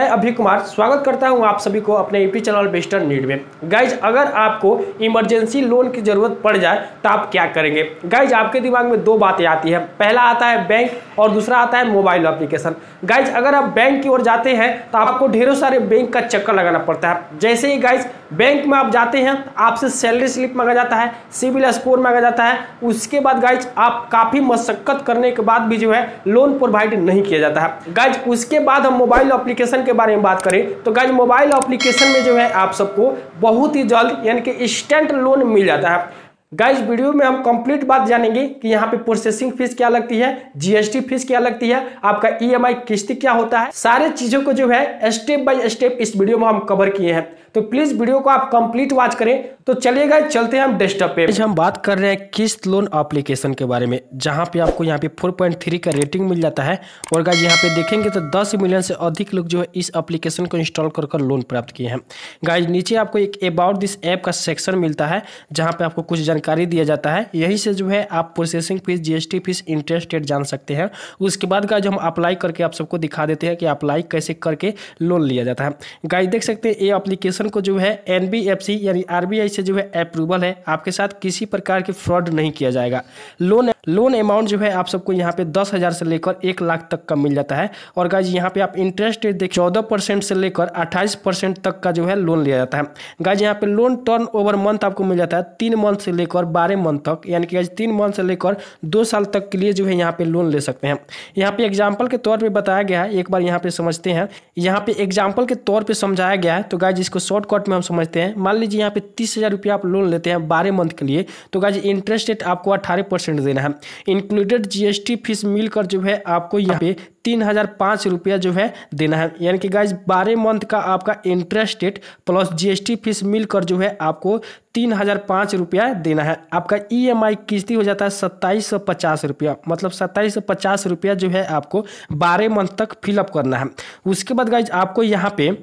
मैं अभी कुमार स्वागत करता हूं आप सभी को अपने यूट्यूब चैनल वेस्टर्न नीड में गाइज अगर आपको इमरजेंसी लोन की ज़रूरत पड़ जाए तो आप क्या करेंगे गाइज आपके दिमाग में दो बातें आती हैं पहला आता है बैंक और दूसरा आता है मोबाइल एप्लीकेशन गाइज अगर आप बैंक की ओर जाते हैं तो आपको ढेरों सारे बैंक का चक्कर लगाना पड़ता है जैसे ही गाइज बैंक में आप जाते हैं आपसे सैलरी स्लिप मांगा जाता है सिविल स्कोर मांगा जाता है उसके बाद गाइज आप काफ़ी मशक्कत करने के बाद भी जो है लोन प्रोवाइड नहीं किया जाता है गाइज उसके बाद हम मोबाइल एप्लीकेशन के बारे में बात करें तो गाइज मोबाइल एप्लीकेशन में जो है आप सबको बहुत ही जल्द यानी कि इंस्टेंट लोन मिल जाता है गाइस वीडियो में हम कंप्लीट बात जानेंगे कि यहाँ पे प्रोसेसिंग फीस क्या लगती है जीएसटी फीस क्या लगती है आपका ईएमआई e किस्ती क्या होता है सारे चीजों को जो है स्टेप बाय स्टेप इस वीडियो में हम कवर किए हैं तो प्लीज वीडियो को आप कंप्लीट वॉच करें तो चलिए गाइस चलते हैं हम डेस्कटॉप पे हम बात कर रहे हैं किस्त लोन एप्लीकेशन के बारे में जहाँ पे आपको यहाँ पे फोर का रेटिंग मिल जाता है और गाइज यहाँ पे देखेंगे तो दस मिलियन से अधिक लोग जो है इस एप्लीकेशन को इंस्टॉल कर कर लोन प्राप्त किए हैं गाइज नीचे आपको एक अबाउट दिस ऐप का सेक्शन मिलता है जहाँ पे आपको कुछ जानकारी दिया जाता है यही से जो है आप processing fees GST fees interest rate जान सकते हैं उसके बाद का जो हम अप्लाई करके आप सबको दिखा देते हैं कि अप्लाई कैसे करके लोन लिया जाता है गाइज देख सकते हैं ये अप्लीकेशन को जो है एन यानी आर से जो है अप्रूवल है आपके साथ किसी प्रकार की फ्रॉड नहीं किया जाएगा लोन लोन अमाउंट जो है आप सबको यहाँ पे दस हज़ार से लेकर एक लाख तक का मिल जाता है और गाइज यहाँ पे आप इंटरेस्ट रेट देख चौदह परसेंट से लेकर अट्ठाईस परसेंट तक का जो है लोन लिया जाता है गाइज यहाँ पे लोन टर्न ओवर मंथ आपको मिल जाता है तीन मंथ से लेकर बारह मंथ तक यानी कि गाइज तीन मंथ से लेकर दो साल तक के लिए जो है यहाँ पे लोन ले सकते हैं यहाँ पे एग्जाम्पल के तौर पर बताया गया है एक बार यहाँ पे समझते हैं यहाँ पे एग्जाम्पल के तौर पर समझाया गया है तो गाइज इसको शॉर्टकट में हम समझते हैं मान लीजिए यहाँ पे तीस हज़ार रुपया आप लोन लेते हैं बारह मंथ के लिए तो गाइज इंटरेस्ट रेट आपको अट्ठारह परसेंट देना है है इंक्लूडेड जीएसटी फीस मिलकर जो है आपको यहाँ पे तीन हज़ार पाँच रुपया जो है देना है यानी कि गाइज बारह मंथ का आपका interest rate plus GST fees मिलकर जो है आपको तीन हज़ार पाँच रुपया देना है आपका ईएमआई e किस्ती हो जाता है सत्ताईस सौ पचास रुपया मतलब सत्ताईस सौ पचास रुपया जो है आपको बारह मंथ तक फिलअप करना है उसके बाद गाइज आपको यहाँ पे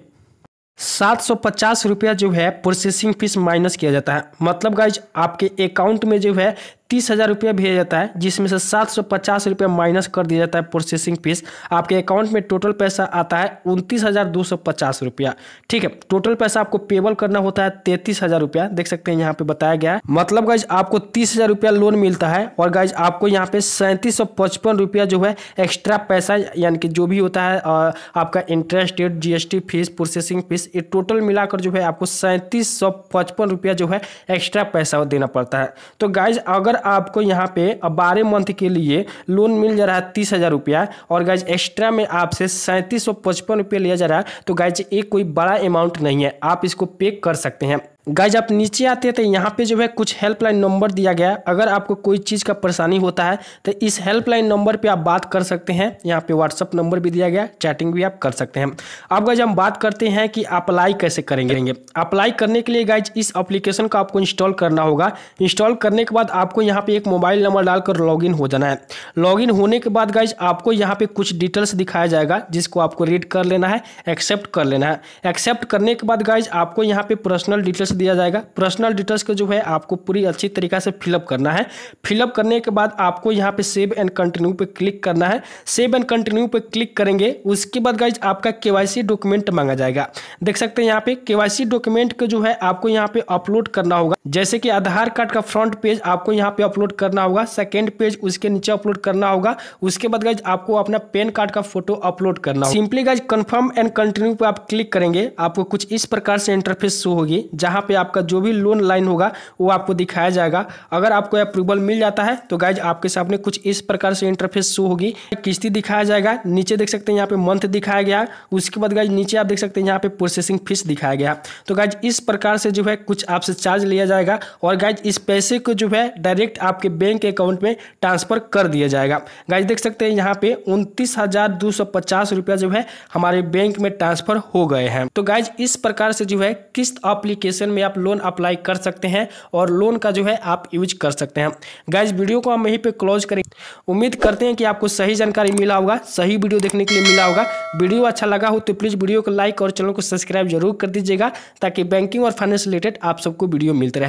सात सौ पचास रुपया जो है प्रोसेसिंग फीस माइनस किया जाता है मतलब गाइज आपके अकाउंट में जो है तीस हज़ार रुपया भेजा जाता है जिसमें से सात सौ पचास रुपया माइनस कर दिया जाता है प्रोसेसिंग फीस आपके अकाउंट में टोटल पैसा आता है उनतीस हज़ार दो सौ पचास रुपया ठीक है टोटल पैसा आपको पेबल करना होता है तैतीस हज़ार रुपया देख सकते हैं यहाँ पे बताया गया है मतलब गाइज आपको तीस हज़ार रुपया लोन मिलता है और गाइज आपको यहाँ पे सैंतीस सौ पचपन रुपया जो है एक्स्ट्रा पैसा यानी कि जो भी होता है आपका interest rate GST fees processing fees ये टोटल मिलाकर जो है आपको सैंतीस सौ पचपन रुपया जो है एक्स्ट्रा पैसा देना पड़ता है तो गाइज अगर आपको यहाँ पे बारह मंथ के लिए लोन मिल जा रहा है तीस हज़ार रुपया और गाइज एक्स्ट्रा में आपसे सैंतीस सौ पचपन रुपये लिया जा रहा है तो गाइज ये कोई बड़ा अमाउंट नहीं है आप इसको पे कर सकते हैं गाइज आप नीचे आते हैं तो यहाँ पे जो है कुछ हेल्पलाइन नंबर दिया गया है अगर आपको कोई चीज़ का परेशानी होता है तो इस हेल्पलाइन नंबर पे आप बात कर सकते हैं यहाँ पे व्हाट्सअप नंबर भी दिया गया चैटिंग भी आप कर सकते हैं अब गाइज हम बात करते हैं कि अप्लाई कैसे करेंगे अप्लाई करने के लिए गाइज इस अप्लीकेशन को आपको इंस्टॉल करना होगा इंस्टॉल करने के बाद आपको यहाँ पर एक मोबाइल नंबर डालकर लॉग हो जाना है लॉग होने के बाद गाइज आपको यहाँ पर कुछ डिटेल्स दिखाया जाएगा जिसको आपको रीड कर लेना है एक्सेप्ट कर लेना है एक्सेप्ट करने के बाद गाइज आपको यहाँ पर पर्सनल डिटेल्स दिया जाएगा पर्सनल डिटेल्स को जो है आपको पूरी अच्छी तरीका से फिलअप करना है फिलअप करने के बाद आपको यहाँ पे सेव एंड कंटिन्यू पे क्लिक करना है सेव एंड कंटिन्यू पे क्लिक करेंगे उसके बाद गाइज आपका के डॉक्यूमेंट मांगा जाएगा देख सकते हैं यहाँ पे के डॉक्यूमेंट को जो है आपको यहाँ पे अपलोड करना होगा जैसे कि आधार कार्ड का फ्रंट पेज आपको यहाँ पे अपलोड करना होगा सेकेंड पेज उसके नीचे अपलोड करना होगा उसके बाद गाइज आपको अपना पैन कार्ड का फोटो अपलोड करना होगा simply guys confirm and continue पे आप क्लिक करेंगे आपको कुछ इस प्रकार से इंटरफेस शो होगी जहाँ पे आपका जो भी लोन लाइन होगा वो आपको दिखाया जाएगा अगर आपको अप्रूवल मिल जाता है तो गाइज आपके सामने कुछ इस प्रकार से इंटरफेस शो होगी किस्ती दिखाया जाएगा नीचे देख सकते हैं यहाँ पे मंथ दिखाया गया उसके बाद गाइज नीचे आप देख सकते हैं यहाँ पे प्रोसेसिंग फीस दिखाया गया तो गाइज इस प्रकार से जो है कुछ आपसे चार्ज लिया जा जाएगा और गाइज इस पैसे को जो है डायरेक्ट आपके बैंक अकाउंट में ट्रांसफर कर दिया जाएगा गाइज देख सकते हैं यहाँ पे उनतीस हजार दो सौ पचास रुपया जो है हमारे बैंक में ट्रांसफर हो गए हैं तो गाइज इस प्रकार से जो है किस्त अप्लीकेशन में आप लोन अप्लाई कर सकते हैं और लोन का जो है आप यूज कर सकते हैं गाइज वीडियो को हम यहीं पे क्लोज करें उम्मीद करते हैं कि आपको सही जानकारी मिला होगा सही वीडियो देखने के लिए मिला होगा वीडियो अच्छा लगा हो तो प्लीज़ वीडियो को लाइक और चैनल को सब्सक्राइब जरूर कर दीजिएगा ताकि बैंकिंग और फाइनेंस रिलेटेड आप सबको वीडियो मिलते रहे